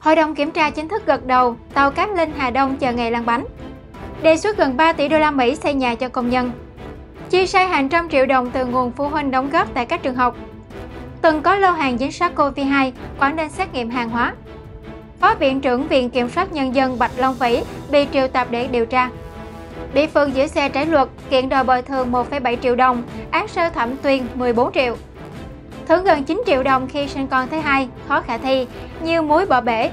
Hội đồng kiểm tra chính thức gật đầu, tàu cáp Linh Hà Đông chờ ngày lăn bánh. Đề xuất gần 3 tỷ đô la Mỹ xây nhà cho công nhân. Chi sai hàng trăm triệu đồng từ nguồn phụ huynh đóng góp tại các trường học. Từng có lô hàng dính SARS-CoV-2, Quảng Ninh xét nghiệm hàng hóa. Phó Viện trưởng Viện Kiểm soát Nhân dân Bạch Long Vĩ bị triệu tập để điều tra. Bị phương giữ xe trái luật, kiện đòi bồi thường 1,7 triệu đồng, án sơ thẩm tuyên 14 triệu thưởng gần 9 triệu đồng khi sinh con thứ hai khó khả thi, như muối bỏ bể.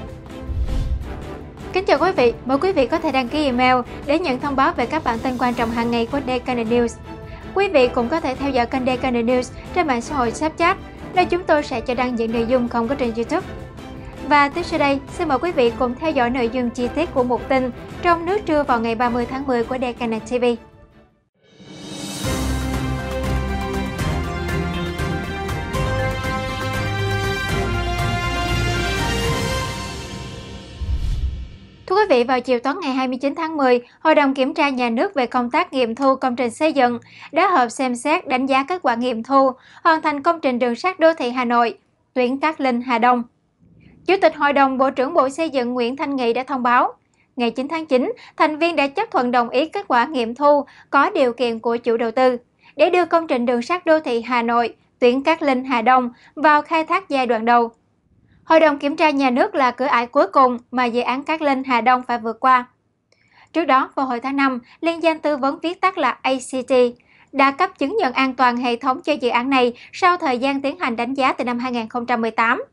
Kính chào quý vị, mời quý vị có thể đăng ký email để nhận thông báo về các bản tin quan trọng hàng ngày của Daikana News. Quý vị cũng có thể theo dõi kênh Daikana News trên mạng xã hội Snapchat, nơi chúng tôi sẽ cho đăng những nội dung không có trên YouTube. Và tiếp sau đây, xin mời quý vị cùng theo dõi nội dung chi tiết của một tin trong nước trưa vào ngày 30 tháng 10 của Daikana TV. quý vị, vào chiều tối ngày 29 tháng 10, Hội đồng Kiểm tra Nhà nước về công tác nghiệm thu công trình xây dựng đã họp xem xét đánh giá kết quả nghiệm thu, hoàn thành công trình đường sắt đô thị Hà Nội, tuyến Cát Linh, Hà Đông. Chủ tịch Hội đồng Bộ trưởng Bộ Xây dựng Nguyễn Thanh Nghị đã thông báo, ngày 9 tháng 9, thành viên đã chấp thuận đồng ý kết quả nghiệm thu có điều kiện của chủ đầu tư để đưa công trình đường sắt đô thị Hà Nội, tuyến Cát Linh, Hà Đông vào khai thác giai đoạn đầu. Hội đồng kiểm tra nhà nước là cửa ải cuối cùng mà dự án Cát Linh Hà Đông phải vượt qua. Trước đó, vào hồi tháng 5, liên danh tư vấn viết tắt là ACT đã cấp chứng nhận an toàn hệ thống cho dự án này sau thời gian tiến hành đánh giá từ năm 2018.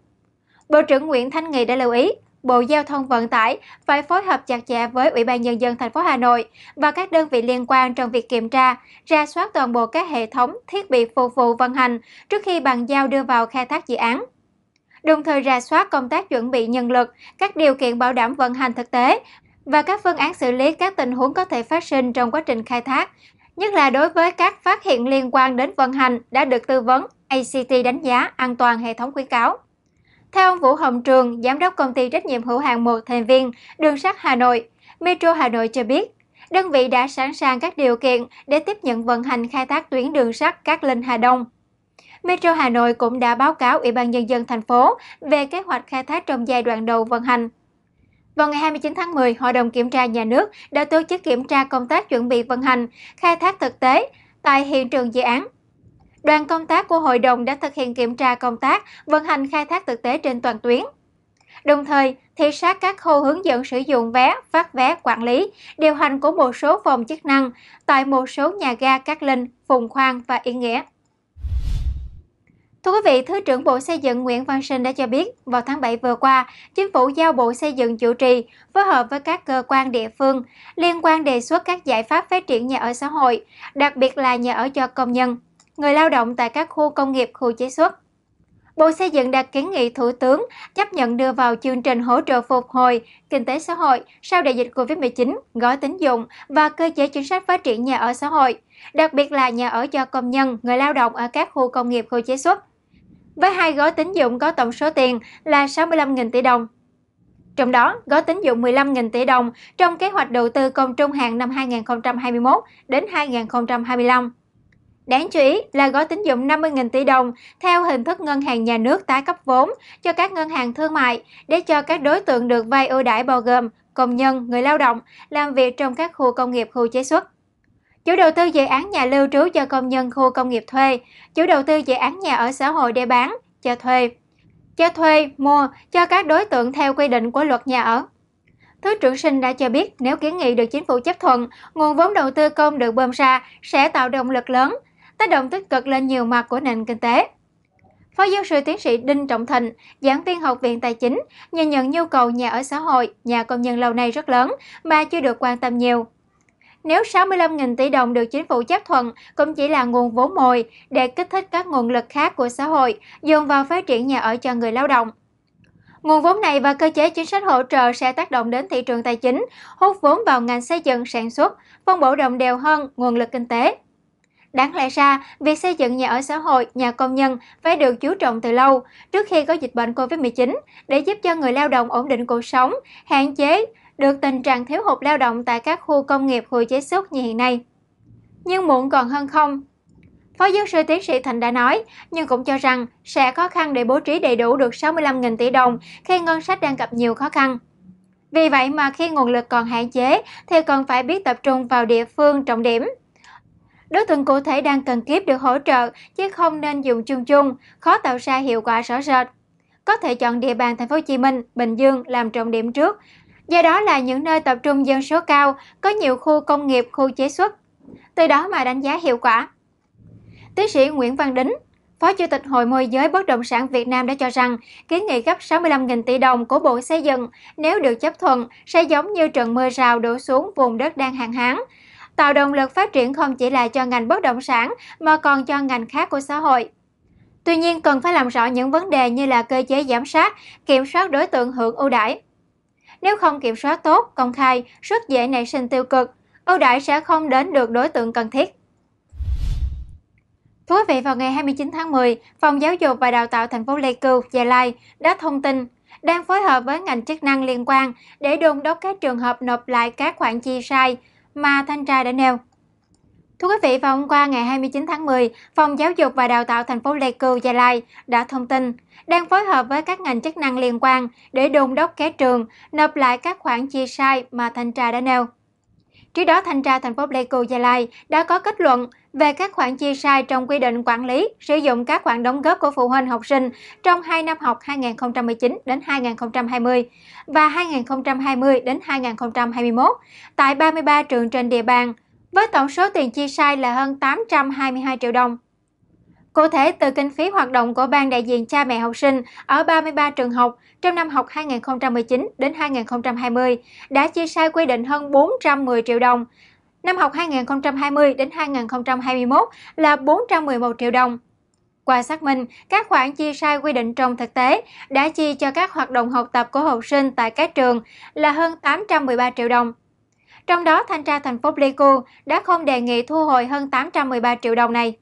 Bộ trưởng Nguyễn Thanh Nghị đã lưu ý, Bộ Giao thông Vận tải phải phối hợp chặt chẽ với Ủy ban Nhân dân thành phố Hà Nội và các đơn vị liên quan trong việc kiểm tra, ra soát toàn bộ các hệ thống, thiết bị phục vụ vận hành trước khi bàn giao đưa vào khai thác dự án đồng thời rà soát công tác chuẩn bị nhân lực, các điều kiện bảo đảm vận hành thực tế và các phương án xử lý các tình huống có thể phát sinh trong quá trình khai thác, nhất là đối với các phát hiện liên quan đến vận hành đã được tư vấn ACT đánh giá an toàn hệ thống khuyến cáo. Theo ông Vũ Hồng Trường, giám đốc công ty trách nhiệm hữu hạn một thành viên Đường sắt Hà Nội, Metro Hà Nội cho biết, đơn vị đã sẵn sàng các điều kiện để tiếp nhận vận hành khai thác tuyến đường sắt Cát Linh Hà Đông Metro Hà Nội cũng đã báo cáo Ủy ban Nhân dân thành phố về kế hoạch khai thác trong giai đoạn đầu vận hành. Vào ngày 29 tháng 10, Hội đồng Kiểm tra Nhà nước đã tổ chức kiểm tra công tác chuẩn bị vận hành, khai thác thực tế tại hiện trường dự án. Đoàn công tác của hội đồng đã thực hiện kiểm tra công tác vận hành khai thác thực tế trên toàn tuyến. Đồng thời, thị sát các khâu hướng dẫn sử dụng vé, phát vé, quản lý, điều hành của một số phòng chức năng tại một số nhà ga Cát Linh, Phùng Khoang và Yên Nghĩa. Thưa quý vị, Thứ trưởng Bộ Xây dựng Nguyễn Văn Sinh đã cho biết, vào tháng 7 vừa qua, Chính phủ giao Bộ Xây dựng chủ trì, phối hợp với các cơ quan địa phương liên quan đề xuất các giải pháp phát triển nhà ở xã hội, đặc biệt là nhà ở cho công nhân, người lao động tại các khu công nghiệp, khu chế xuất. Bộ Xây dựng đã kiến nghị Thủ tướng chấp nhận đưa vào chương trình hỗ trợ phục hồi kinh tế xã hội sau đại dịch COVID-19, gói tín dụng và cơ chế chính sách phát triển nhà ở xã hội, đặc biệt là nhà ở cho công nhân, người lao động ở các khu công nghiệp, khu chế xuất với hai gói tín dụng có tổng số tiền là 65.000 tỷ đồng. Trong đó, gói tín dụng 15.000 tỷ đồng trong kế hoạch đầu tư công trung hạn năm 2021 đến 2025. Đáng chú ý là gói tín dụng 50.000 tỷ đồng theo hình thức ngân hàng nhà nước tái cấp vốn cho các ngân hàng thương mại để cho các đối tượng được vay ưu đãi bao gồm công nhân, người lao động, làm việc trong các khu công nghiệp khu chế xuất chủ đầu tư dự án nhà lưu trú cho công nhân khu công nghiệp thuê, chủ đầu tư dự án nhà ở xã hội để bán, cho thuê, cho thuê, mua cho các đối tượng theo quy định của luật nhà ở. Thứ trưởng Sinh đã cho biết nếu kiến nghị được chính phủ chấp thuận, nguồn vốn đầu tư công được bơm ra sẽ tạo động lực lớn, tác động tích cực lên nhiều mặt của nền kinh tế. Phó giáo sư tiến sĩ Đinh Trọng Thịnh, giảng viên Học viện Tài chính, nhìn nhận nhu cầu nhà ở xã hội, nhà công nhân lâu nay rất lớn mà chưa được quan tâm nhiều. Nếu 65.000 tỷ đồng được chính phủ chấp thuận cũng chỉ là nguồn vốn mồi để kích thích các nguồn lực khác của xã hội dồn vào phát triển nhà ở cho người lao động. Nguồn vốn này và cơ chế chính sách hỗ trợ sẽ tác động đến thị trường tài chính, hút vốn vào ngành xây dựng sản xuất, phân bổ đồng đều hơn nguồn lực kinh tế. Đáng lẽ ra, việc xây dựng nhà ở xã hội, nhà công nhân phải được chú trọng từ lâu, trước khi có dịch bệnh COVID-19, để giúp cho người lao động ổn định cuộc sống, hạn chế được tình trạng thiếu hụt lao động tại các khu công nghiệp khu chế xuất như hiện nay. Nhưng muộn còn hơn không. Phó giáo sư tiến sĩ Thịnh đã nói, nhưng cũng cho rằng sẽ khó khăn để bố trí đầy đủ được 65.000 tỷ đồng khi ngân sách đang gặp nhiều khó khăn. Vì vậy mà khi nguồn lực còn hạn chế thì cần phải biết tập trung vào địa phương trọng điểm. Đối tượng cụ thể đang cần kiếp được hỗ trợ chứ không nên dùng chung chung, khó tạo ra hiệu quả rõ rệt. Có thể chọn địa bàn thành phố Hồ Chí Minh, Bình Dương làm trọng điểm trước, do đó là những nơi tập trung dân số cao, có nhiều khu công nghiệp, khu chế xuất, từ đó mà đánh giá hiệu quả. Tiến sĩ Nguyễn Văn Đính, Phó Chủ tịch Hội môi giới bất động sản Việt Nam đã cho rằng, kiến nghị gấp 65.000 tỷ đồng của Bộ Xây dựng nếu được chấp thuận sẽ giống như trận mưa rào đổ xuống vùng đất đang hạn hán, tạo động lực phát triển không chỉ là cho ngành bất động sản mà còn cho ngành khác của xã hội. Tuy nhiên cần phải làm rõ những vấn đề như là cơ chế giám sát, kiểm soát đối tượng hưởng ưu đãi. Nếu không kiểm soát tốt, công khai, rất dễ nảy sinh tiêu cực. Ưu đãi sẽ không đến được đối tượng cần thiết. Thú vị vào ngày 29 tháng 10, Phòng Giáo dục và Đào tạo thành phố Lê Cư, Gia Lai đã thông tin đang phối hợp với ngành chức năng liên quan để đôn đốc các trường hợp nộp lại các khoản chi sai mà thanh tra đã nêu. Thưa quý vị, vào hôm qua ngày 29 tháng 10, Phòng Giáo dục và Đào tạo thành phố Pleiku, Gia Lai đã thông tin đang phối hợp với các ngành chức năng liên quan để đôn đốc các trường nộp lại các khoản chi sai mà thanh tra đã nêu. Trước đó, thanh tra thành phố Pleiku, Gia Lai đã có kết luận về các khoản chi sai trong quy định quản lý, sử dụng các khoản đóng góp của phụ huynh học sinh trong 2 năm học 2019 đến 2020 và 2020 đến 2021 tại 33 trường trên địa bàn – với tổng số tiền chi sai là hơn 822 triệu đồng. Cụ thể, từ kinh phí hoạt động của Ban đại diện cha mẹ học sinh ở 33 trường học trong năm học 2019 đến 2020 đã chi sai quy định hơn 410 triệu đồng. Năm học 2020 đến 2021 là 411 triệu đồng. Qua xác minh, các khoản chi sai quy định trong thực tế đã chi cho các hoạt động học tập của học sinh tại các trường là hơn 813 triệu đồng, trong đó, thanh tra thành phố Pleiku đã không đề nghị thu hồi hơn 813 triệu đồng này.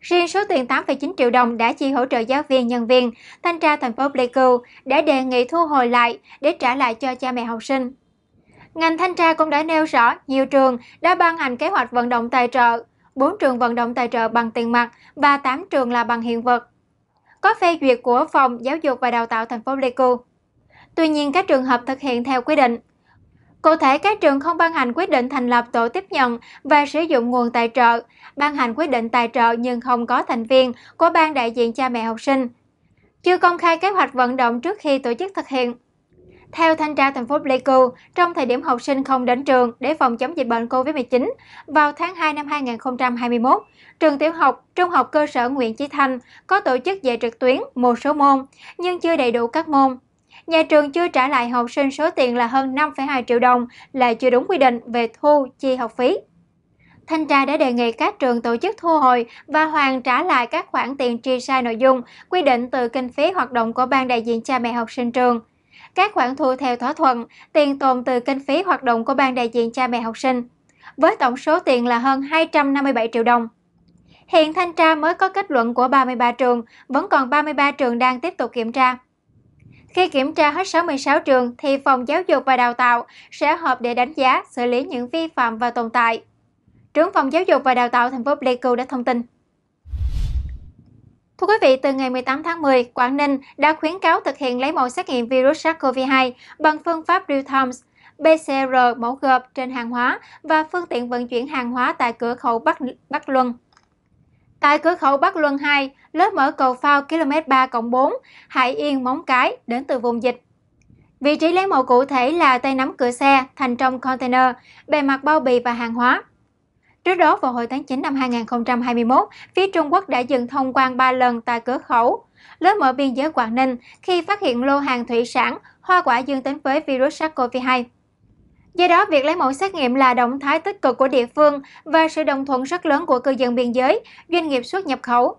Riêng số tiền 8,9 triệu đồng đã chi hỗ trợ giáo viên, nhân viên, thanh tra thành phố Pleiku đã đề nghị thu hồi lại để trả lại cho cha mẹ học sinh. Ngành thanh tra cũng đã nêu rõ nhiều trường đã ban hành kế hoạch vận động tài trợ, 4 trường vận động tài trợ bằng tiền mặt và 8 trường là bằng hiện vật. Có phê duyệt của Phòng Giáo dục và Đào tạo thành phố Pleiku. Tuy nhiên, các trường hợp thực hiện theo quy định, Cụ thể, các trường không ban hành quyết định thành lập tổ tiếp nhận và sử dụng nguồn tài trợ, ban hành quyết định tài trợ nhưng không có thành viên của ban đại diện cha mẹ học sinh, chưa công khai kế hoạch vận động trước khi tổ chức thực hiện. Theo thanh tra thành phố Pleiku, trong thời điểm học sinh không đến trường để phòng chống dịch bệnh COVID-19, vào tháng 2 năm 2021, trường tiểu học, trung học cơ sở Nguyễn Chí Thanh có tổ chức dạy trực tuyến một số môn, nhưng chưa đầy đủ các môn nhà trường chưa trả lại học sinh số tiền là hơn 5,2 triệu đồng là chưa đúng quy định về thu chi học phí. Thanh tra đã đề nghị các trường tổ chức thu hồi và hoàn trả lại các khoản tiền chi sai nội dung quy định từ kinh phí hoạt động của ban đại diện cha mẹ học sinh trường. Các khoản thu theo thỏa thuận, tiền tồn từ kinh phí hoạt động của ban đại diện cha mẹ học sinh, với tổng số tiền là hơn 257 triệu đồng. Hiện thanh tra mới có kết luận của 33 trường, vẫn còn 33 trường đang tiếp tục kiểm tra. Khi kiểm tra hết 66 trường thì Phòng Giáo dục và Đào tạo sẽ họp để đánh giá, xử lý những vi phạm và tồn tại. Trưởng Phòng Giáo dục và Đào tạo thành phố Pleiku đã thông tin. Thưa quý vị, từ ngày 18 tháng 10, Quảng Ninh đã khuyến cáo thực hiện lấy mẫu xét nghiệm virus SARS-CoV-2 bằng phương pháp real-time PCR mẫu gộp trên hàng hóa và phương tiện vận chuyển hàng hóa tại cửa khẩu Bắc, Bắc Luân. Tại cửa khẩu Bắc Luân 2, lớp mở cầu phao km 3 4, Hải Yên Móng Cái đến từ vùng dịch. Vị trí lấy mẫu cụ thể là tay nắm cửa xe, thành trong container, bề mặt bao bì và hàng hóa. Trước đó vào hồi tháng 9 năm 2021, phía Trung Quốc đã dừng thông quan 3 lần tại cửa khẩu. Lớp mở biên giới Quảng Ninh khi phát hiện lô hàng thủy sản, hoa quả dương tính với virus SARS-CoV-2. Do đó, việc lấy mẫu xét nghiệm là động thái tích cực của địa phương và sự đồng thuận rất lớn của cư dân biên giới, doanh nghiệp xuất nhập khẩu.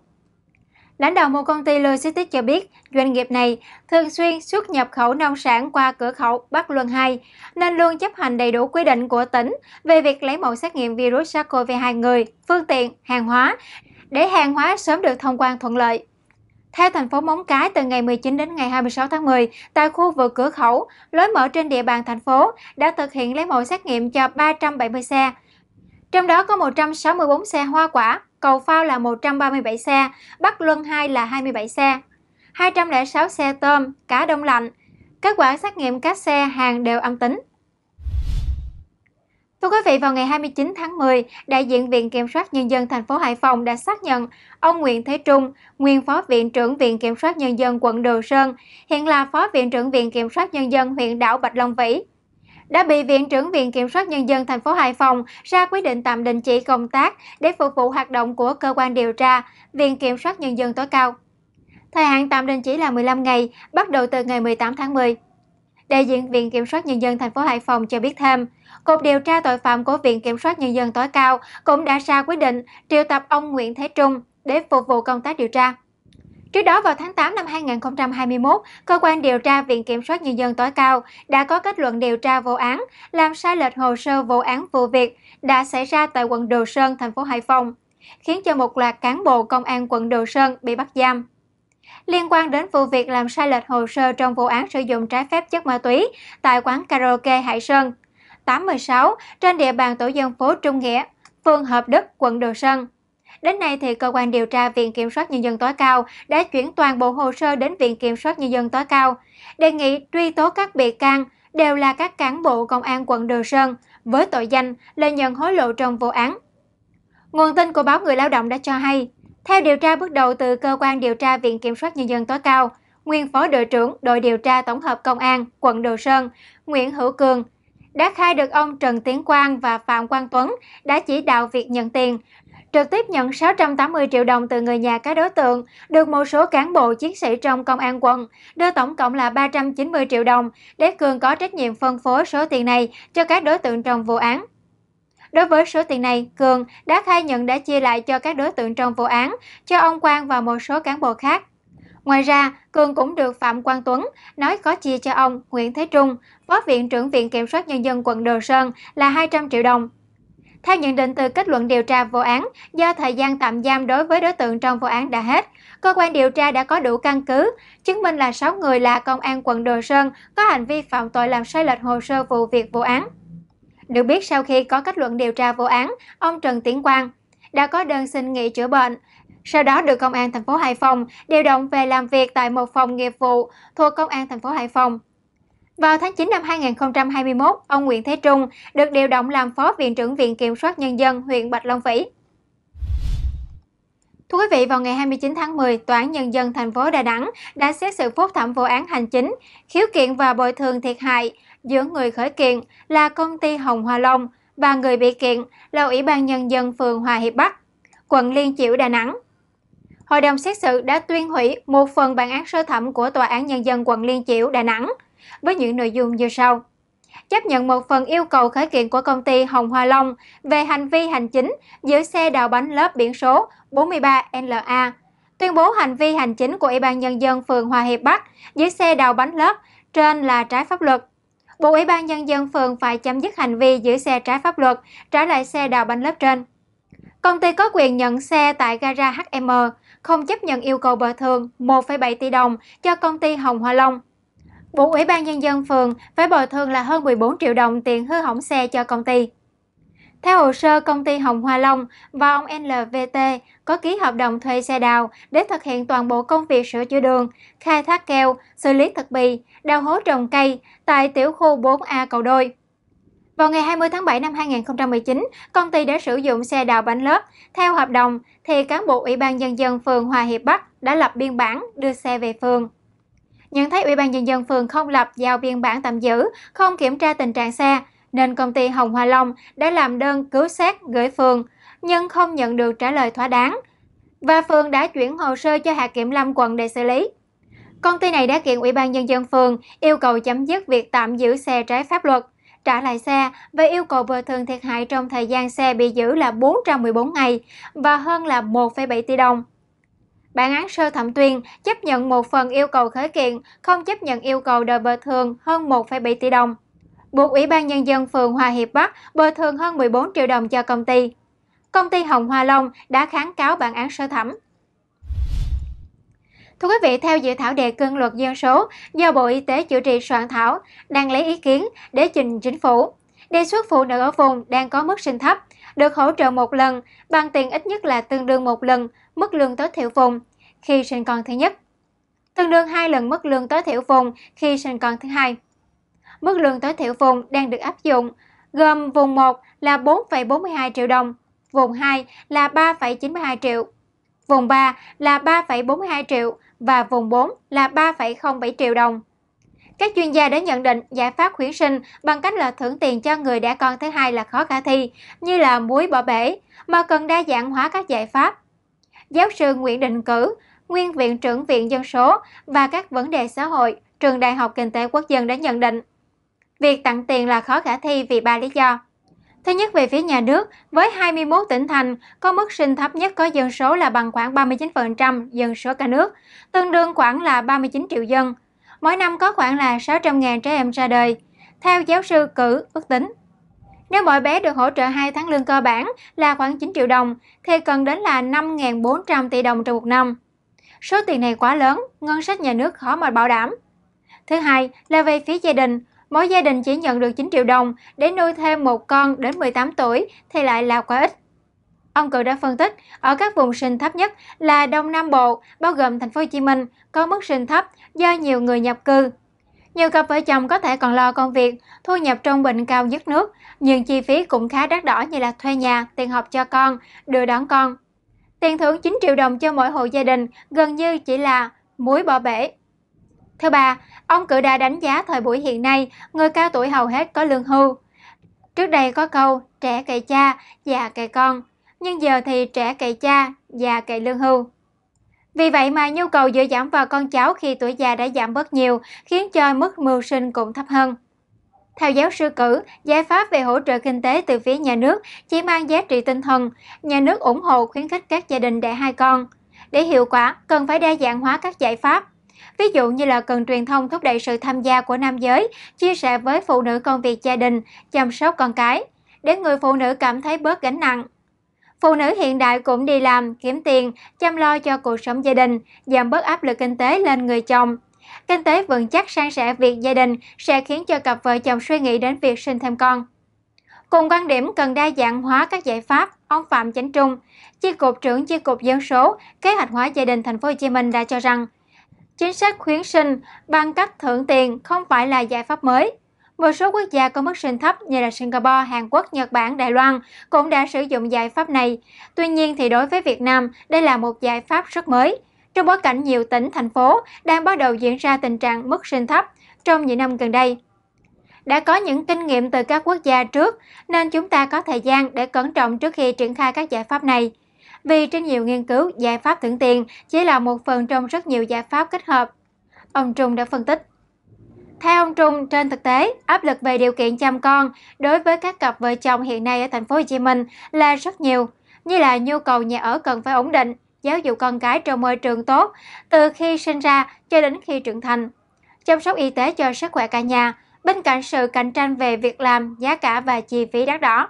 Lãnh đạo một công ty logistics cho biết, doanh nghiệp này thường xuyên xuất nhập khẩu nông sản qua cửa khẩu Bắc Luân 2, nên luôn chấp hành đầy đủ quy định của tỉnh về việc lấy mẫu xét nghiệm virus SARS-CoV-2 người, phương tiện, hàng hóa, để hàng hóa sớm được thông quan thuận lợi. Theo thành phố Móng Cái, từ ngày 19 đến ngày 26 tháng 10, tại khu vực cửa khẩu, lối mở trên địa bàn thành phố đã thực hiện lấy mẫu xét nghiệm cho 370 xe. Trong đó có 164 xe hoa quả, cầu phao là 137 xe, Bắc Luân 2 là 27 xe, 206 xe tôm, cá đông lạnh. Kết quả xét nghiệm các xe hàng đều âm tính. Thưa quý vị, vào ngày 29 tháng 10, đại diện Viện Kiểm soát Nhân dân thành phố Hải Phòng đã xác nhận ông Nguyễn Thế Trung, nguyên Phó Viện trưởng Viện Kiểm soát Nhân dân quận Đồ Sơn, hiện là Phó Viện trưởng Viện Kiểm soát Nhân dân huyện đảo Bạch Long Vĩ, đã bị Viện trưởng Viện Kiểm soát Nhân dân thành phố Hải Phòng ra quyết định tạm đình chỉ công tác để phục vụ hoạt động của cơ quan điều tra, Viện Kiểm soát Nhân dân tối cao. Thời hạn tạm đình chỉ là 15 ngày, bắt đầu từ ngày 18 tháng 10. Đại diện Viện Kiểm soát Nhân dân thành phố Hải Phòng cho biết thêm, Cục điều tra tội phạm của Viện Kiểm soát Nhân dân tối cao cũng đã ra quyết định triệu tập ông Nguyễn Thế Trung để phục vụ công tác điều tra. Trước đó vào tháng 8 năm 2021, cơ quan điều tra Viện Kiểm soát Nhân dân tối cao đã có kết luận điều tra vụ án, làm sai lệch hồ sơ vụ án vụ việc đã xảy ra tại quận Đồ Sơn, thành phố Hải Phòng, khiến cho một loạt cán bộ công an quận Đồ Sơn bị bắt giam. Liên quan đến vụ việc làm sai lệch hồ sơ trong vụ án sử dụng trái phép chất ma túy tại quán karaoke Hải Sơn, 86 trên địa bàn tổ dân phố Trung Nghĩa, phường Hợp Đức, quận Đồ Sơn. Đến nay thì cơ quan điều tra Viện Kiểm soát Nhân dân tối cao đã chuyển toàn bộ hồ sơ đến Viện Kiểm soát Nhân dân tối cao, đề nghị truy tố các bị can đều là các cán bộ công an quận Đồ Sơn với tội danh là nhận hối lộ trong vụ án. Nguồn tin của báo Người Lao động đã cho hay, theo điều tra bước đầu từ cơ quan điều tra Viện Kiểm soát Nhân dân tối cao, nguyên phó đội trưởng đội điều tra tổng hợp công an quận Đồ Sơn, Nguyễn Hữu Cường đã khai được ông Trần Tiến Quang và Phạm Quang Tuấn đã chỉ đạo việc nhận tiền, trực tiếp nhận 680 triệu đồng từ người nhà các đối tượng, được một số cán bộ chiến sĩ trong công an quận, đưa tổng cộng là 390 triệu đồng để Cường có trách nhiệm phân phối số tiền này cho các đối tượng trong vụ án. Đối với số tiền này, Cường đã khai nhận đã chia lại cho các đối tượng trong vụ án, cho ông Quang và một số cán bộ khác. Ngoài ra, Cường cũng được Phạm Quang Tuấn nói có chia cho ông Nguyễn Thế Trung, Phó Viện trưởng Viện Kiểm soát Nhân dân quận Đồ Sơn là 200 triệu đồng. Theo nhận định từ kết luận điều tra vụ án, do thời gian tạm giam đối với đối tượng trong vụ án đã hết, cơ quan điều tra đã có đủ căn cứ chứng minh là 6 người là công an quận Đồ Sơn có hành vi phạm tội làm sai lệch hồ sơ vụ việc vụ án. Được biết sau khi có kết luận điều tra vụ án, ông Trần Tiến Quang đã có đơn xin nghỉ chữa bệnh, sau đó được Công an thành phố Hải Phòng điều động về làm việc tại một phòng nghiệp vụ thuộc Công an thành phố Hải Phòng. Vào tháng 9 năm 2021, ông Nguyễn Thế Trung được điều động làm Phó Viện trưởng Viện Kiểm soát Nhân dân huyện Bạch Long Vĩ. Thưa quý vị, vào ngày 29 tháng 10, Tòa án Nhân dân thành phố Đà Nẵng đã xét xử phúc thẩm vụ án hành chính, khiếu kiện và bồi thường thiệt hại giữa người khởi kiện là công ty Hồng hòa Long và người bị kiện là Ủy ban Nhân dân phường Hòa Hiệp Bắc, quận Liên Chiểu Đà Nẵng hội đồng xét xử đã tuyên hủy một phần bản án sơ thẩm của Tòa án Nhân dân quận Liên Chiểu, Đà Nẵng với những nội dung như sau. Chấp nhận một phần yêu cầu khởi kiện của công ty Hồng Hoa Long về hành vi hành chính giữ xe đào bánh lớp biển số 43LA. Tuyên bố hành vi hành chính của Ủy ban Nhân dân phường Hòa Hiệp Bắc giữ xe đào bánh lớp trên là trái pháp luật. Bộ Ủy ban Nhân dân phường phải chấm dứt hành vi giữ xe trái pháp luật, trả lại xe đào bánh lớp trên. Công ty có quyền nhận xe tại gara HM không chấp nhận yêu cầu bồi thường 1,7 tỷ đồng cho công ty Hồng Hoa Long. bộ Ủy ban Nhân dân phường phải bồi thường là hơn 14 triệu đồng tiền hư hỏng xe cho công ty. Theo hồ sơ, công ty Hồng Hoa Long và ông NLVT có ký hợp đồng thuê xe đào để thực hiện toàn bộ công việc sửa chữa đường, khai thác keo, xử lý thực bì, đào hố trồng cây tại tiểu khu 4A Cầu Đôi. Vào ngày 20 tháng 7 năm 2019, công ty đã sử dụng xe đào bánh lớp. Theo hợp đồng, thì cán bộ Ủy ban Nhân dân phường Hòa Hiệp Bắc đã lập biên bản đưa xe về phường. Nhận thấy Ủy ban Nhân dân phường không lập giao biên bản tạm giữ, không kiểm tra tình trạng xe, nên công ty Hồng Hoa Long đã làm đơn cứu xét gửi phường, nhưng không nhận được trả lời thỏa đáng. Và phường đã chuyển hồ sơ cho hạt Kiểm Lâm quận để xử lý. Công ty này đã kiện Ủy ban Nhân dân phường yêu cầu chấm dứt việc tạm giữ xe trái pháp luật – trả lại xe và yêu cầu bồi thường thiệt hại trong thời gian xe bị giữ là 414 ngày và hơn là 1,7 tỷ đồng. Bản án sơ thẩm tuyên chấp nhận một phần yêu cầu khởi kiện, không chấp nhận yêu cầu đòi bồi thường hơn 1,7 tỷ đồng. Buộc Ủy ban Nhân dân phường Hòa Hiệp Bắc bồi thường hơn 14 triệu đồng cho công ty. Công ty Hồng Hoa Long đã kháng cáo bản án sơ thẩm. Thưa quý vị, theo dự thảo đề cương luật dân số do Bộ Y tế chủ trì soạn thảo, đang lấy ý kiến để trình chính phủ. Đề xuất phụ nữ ở vùng đang có mức sinh thấp, được hỗ trợ một lần bằng tiền ít nhất là tương đương một lần mức lương tối thiểu vùng khi sinh con thứ nhất, tương đương hai lần mức lương tối thiểu vùng khi sinh con thứ hai. Mức lương tối thiểu vùng đang được áp dụng gồm vùng 1 là 4,42 triệu đồng, vùng 2 là 3,92 triệu, vùng 3 là 3,42 triệu và vùng 4 là 3,07 triệu đồng. Các chuyên gia đã nhận định giải pháp khuyến sinh bằng cách là thưởng tiền cho người đã con thứ hai là khó khả thi, như là muối bỏ bể, mà cần đa dạng hóa các giải pháp. Giáo sư Nguyễn Đình Cử, Nguyên Viện trưởng Viện Dân số và các vấn đề xã hội, Trường Đại học Kinh tế Quốc dân đã nhận định, việc tặng tiền là khó khả thi vì ba lý do. Thứ nhất về phía nhà nước, với 21 tỉnh thành có mức sinh thấp nhất có dân số là bằng khoảng 39% dân số cả nước, tương đương khoảng là 39 triệu dân. Mỗi năm có khoảng là 600.000 trẻ em ra đời. Theo giáo sư cử ước tính, nếu mỗi bé được hỗ trợ 2 tháng lương cơ bản là khoảng 9 triệu đồng, thì cần đến là 5.400 tỷ đồng trong một năm. Số tiền này quá lớn, ngân sách nhà nước khó mà bảo đảm. Thứ hai là về phía gia đình, mỗi gia đình chỉ nhận được 9 triệu đồng, để nuôi thêm một con đến 18 tuổi thì lại là quá ít. Ông Cự đã phân tích, ở các vùng sinh thấp nhất là Đông Nam Bộ, bao gồm thành phố Hồ Chí Minh, có mức sinh thấp do nhiều người nhập cư. Nhiều cặp vợ chồng có thể còn lo công việc, thu nhập trung bình cao nhất nước, nhưng chi phí cũng khá đắt đỏ như là thuê nhà, tiền học cho con, đưa đón con. Tiền thưởng 9 triệu đồng cho mỗi hộ gia đình gần như chỉ là muối bỏ bể thứ ba ông cử đã đánh giá thời buổi hiện nay, người cao tuổi hầu hết có lương hưu. Trước đây có câu trẻ cậy cha, già cậy con, nhưng giờ thì trẻ cậy cha, già cậy lương hưu. Vì vậy mà nhu cầu dựa dẫm vào con cháu khi tuổi già đã giảm bớt nhiều, khiến cho mức mưu sinh cũng thấp hơn. Theo giáo sư cử, giải pháp về hỗ trợ kinh tế từ phía nhà nước chỉ mang giá trị tinh thần, nhà nước ủng hộ khuyến khích các gia đình đẻ hai con. Để hiệu quả, cần phải đa dạng hóa các giải pháp, Ví dụ như là cần truyền thông thúc đẩy sự tham gia của nam giới, chia sẻ với phụ nữ công việc gia đình, chăm sóc con cái, để người phụ nữ cảm thấy bớt gánh nặng. Phụ nữ hiện đại cũng đi làm, kiếm tiền, chăm lo cho cuộc sống gia đình, giảm bớt áp lực kinh tế lên người chồng. Kinh tế vững chắc sang sẻ việc gia đình sẽ khiến cho cặp vợ chồng suy nghĩ đến việc sinh thêm con. Cùng quan điểm cần đa dạng hóa các giải pháp, ông Phạm Chánh Trung, chi cục trưởng chi cục dân số, kế hoạch hóa gia đình thành phố Hồ Chí Minh đã cho rằng chính sách khuyến sinh bằng cách thưởng tiền không phải là giải pháp mới. Một số quốc gia có mức sinh thấp như là Singapore, Hàn Quốc, Nhật Bản, Đài Loan cũng đã sử dụng giải pháp này. Tuy nhiên thì đối với Việt Nam, đây là một giải pháp rất mới. Trong bối cảnh nhiều tỉnh, thành phố đang bắt đầu diễn ra tình trạng mức sinh thấp trong những năm gần đây. Đã có những kinh nghiệm từ các quốc gia trước, nên chúng ta có thời gian để cẩn trọng trước khi triển khai các giải pháp này vì trên nhiều nghiên cứu, giải pháp thưởng tiền chỉ là một phần trong rất nhiều giải pháp kết hợp. Ông Trung đã phân tích. Theo ông Trung, trên thực tế, áp lực về điều kiện chăm con đối với các cặp vợ chồng hiện nay ở thành phố Hồ Chí Minh là rất nhiều, như là nhu cầu nhà ở cần phải ổn định, giáo dục con cái trong môi trường tốt từ khi sinh ra cho đến khi trưởng thành, chăm sóc y tế cho sức khỏe cả nhà, bên cạnh sự cạnh tranh về việc làm, giá cả và chi phí đắt đỏ.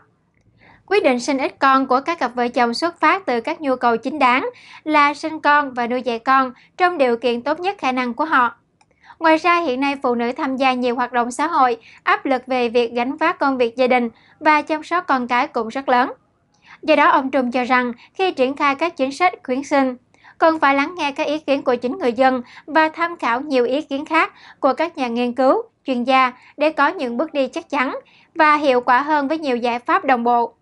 Quyết định sinh ít con của các cặp vợ chồng xuất phát từ các nhu cầu chính đáng là sinh con và nuôi dạy con trong điều kiện tốt nhất khả năng của họ. Ngoài ra, hiện nay phụ nữ tham gia nhiều hoạt động xã hội, áp lực về việc gánh vác công việc gia đình và chăm sóc con cái cũng rất lớn. Do đó, ông Trung cho rằng khi triển khai các chính sách khuyến sinh, cần phải lắng nghe các ý kiến của chính người dân và tham khảo nhiều ý kiến khác của các nhà nghiên cứu, chuyên gia để có những bước đi chắc chắn và hiệu quả hơn với nhiều giải pháp đồng bộ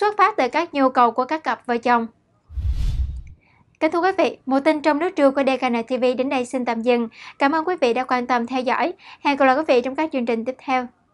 xuất phát từ các nhu cầu của các cặp vợ chồng. Kính thưa quý vị, một tin trong nước trưa của DKN TV đến đây xin tạm dừng. Cảm ơn quý vị đã quan tâm theo dõi. Hẹn gặp lại quý vị trong các chương trình tiếp theo.